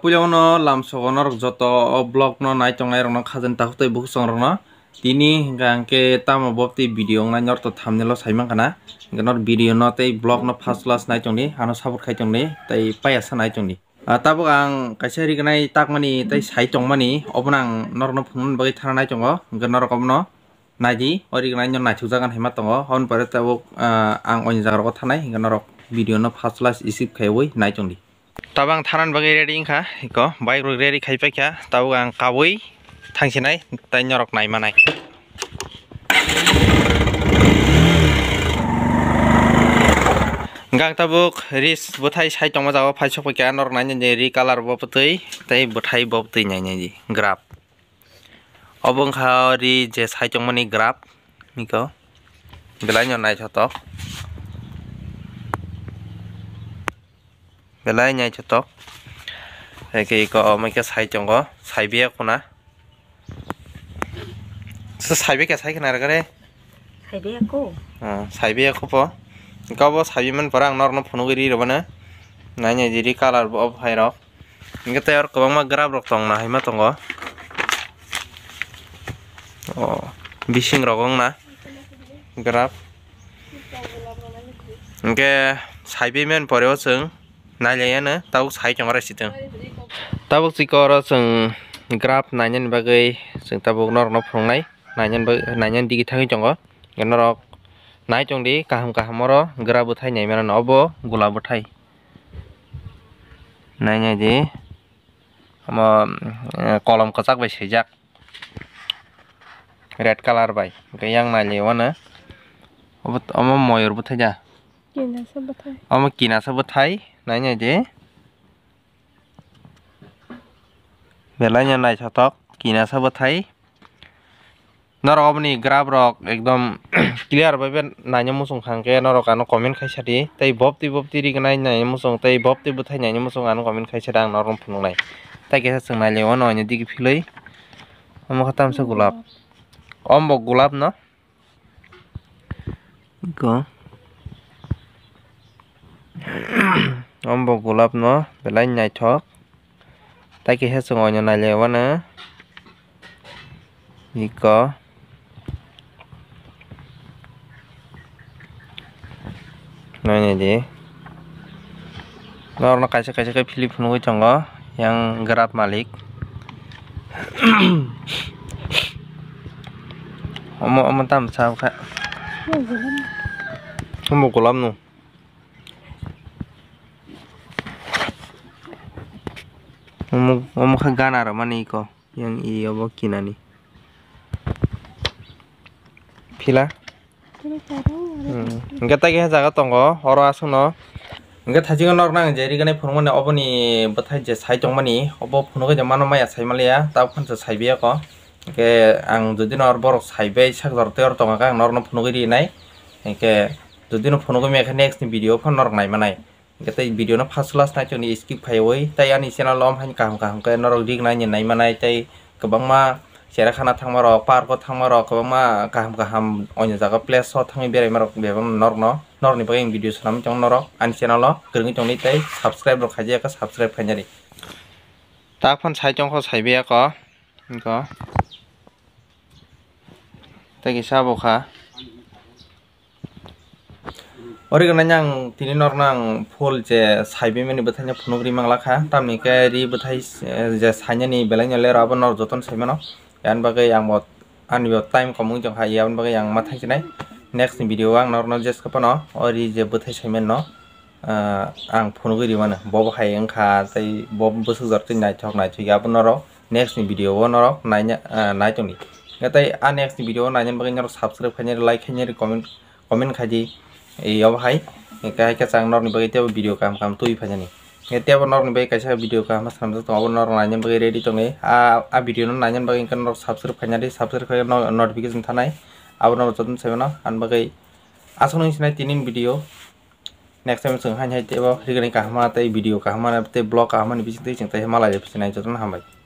পুলিয়াবনো লামচগনৰ যত ব্লগ ন নাই টঙাই ৰ খাজেন তাহুতৈ বহুত চং ৰ তিনি গাংকে তাম অবতী ভিডিঅ' নাই নৰ তো থামনেল চাইমান কানা গানৰ ভিডিঅ' ন তাই ব্লগ ন ফাৰ্ষ্ট ক্লাছ নাই চং নি আনো চাপৰ খাই চং নি তাই পাই আছে নাই চং নি তাব আং কাছে হেৰি গানাই তাক মানে তাই চাই চং মানে অপনাং নৰ ন ফোন বাকী থানা নাই চংগ গানৰ কমন নাই দি অৰি গানাই নাই থাকান হেমা তঙ হন পাৰে তাব আং অইন জাগাৰ ভিডিঅ' ন ফাৰ্ষ্ট খাই বৈ নাই तब आं थानान बागै रेडि इंखा इखौ बाइक रग रेडि खायफाखिया तब आं काबै थांसिनाय ताइ नरक नायमानाय গাং তাবুক রিস বথাই সাই টমা যাওয়া ফাইস পকে আনর নাই নাই রি কালার বপতই তাই বথাই বপতই নাই নাই গ্রাফ অবংখা রি যে সাই টমনি গ্রাফ নিকো বেলাই নাই ছতক cái lấy nhai cho tốt thì khi có mấy cái xài chồng có xài bia của sao xài bia cái xài cái nào là cái đấy xài bia cô à xài bia cô po có bao xài bia mình phải ăn nó nó phun cái đi rồi nè này nhai gì đi cả là bộ phải đó cái tay ở cái băng mà grab được tông này mà tông có oh bishing rogong na grab cái xài bia mình phải ở sướng nanya na tau sai chong ora situng tabuk si koro grab nanya nih bagai seng tabuk nor no phong nai di kita digi thangi yang ro nai chong di kaham kaham grab graph nai nyai mena gula gulab uthai nanya di ama eh, kolom kocak bai sejak red color bai yang nanya wana obat ama moyor buthai ja kinasa buthai ama kinasa buthai nanya je belanya nai satok kina sabo thai norok apni grab rok ekdom clear bhabe Nanya musung thangkhe norok kano komen khaisa di tei bob ti bob ti ri kena nanya musung tei bob ti buthai naina musung ano comment khaisa dang norom phungnai tei kaisa chngnai le ono ni digi philai amo khatam sa gulap ombo gulap no go omo gulap no belai wa na ni ko naile ni di nainadi norno kaisa kaisa ke philip hunugui tongo yang gerap malik omo omo tam sa kha omo golap no o m u k umuk ganar mani ko yang iyo bokina ni. Pila? n g g a k tagi h a z a g a tonggo horo asuno. n g g a k taji g a n orang nang j a r i kan p n o n e mana obo ni b a t a je sai tong mani obo phone ke zaman o maya sai malia tau kan je sai b i a ko. Ke ang jadi nor borok sai b i sak dor teor tong a kang nor no phone ke di nai. Ke jadi no phone ke mekan e x t video p h o n nor nai manai. gatay video na first class na choni skip khai oi tai ani sena lom han kam kam ka norol dik na nyen nai manai tai kabang ma sera khana thang ma ro par ko thang ma ro kabang ma kam kam onya jaga place so thang berai ma ro bebam nor no nor ni bagin video sanam chong nor ani sena lo kring chong ni tai subscribe ro khaje ka subscribe khanjari ta phon sai chong kho sai be ko ko ta ki sa bo kha Ori kana nyang tini nor nang phol je saibe meni bathanya phunobri mangla kha tam ni ke ri bathai je sanya ni belanya le rabo nor joton saime no yan bagai yang mot an yo time komung jong ha yan bagai yang mathai chinai next video ang nor nor jes kapano ori je bathai saime no ang phunogri mana bob hai ang kha tai bob busu jartin nai thok nai thuya bon nor next video wo nor nai nai tong ni gatai a next video nai jan bagai nor subscribe khanyar like khanyar comment comment khaji এই অবহাই একাই কাছাং নরনি বাগে তেও ভিডিও কাম কাম তুই ফাজানি এতে আবার নরনি বাগে কাছা ভিডিও কাম সামনে তো আবার নর নাইন বাগে রেডি তোমে আ আ ভিডিও ন নাইন বাগে ইনকা নর সাবস্ক্রাইব ফাজানি সাবস্ক্রাইব কা নোটিফিকেশন থানাই আবার নর যতন সেবনা আন বাগে আসন নিছনাই তিনিন ভিডিও নেক্সট টাইম সং হাই হাই তেও রিগনি কাহমা তাই ভিডিও কাহমা তে ব্লগ কাহমা নি বিছতে চিন্তা হেমালা যে ফিছনাই যতন হামাই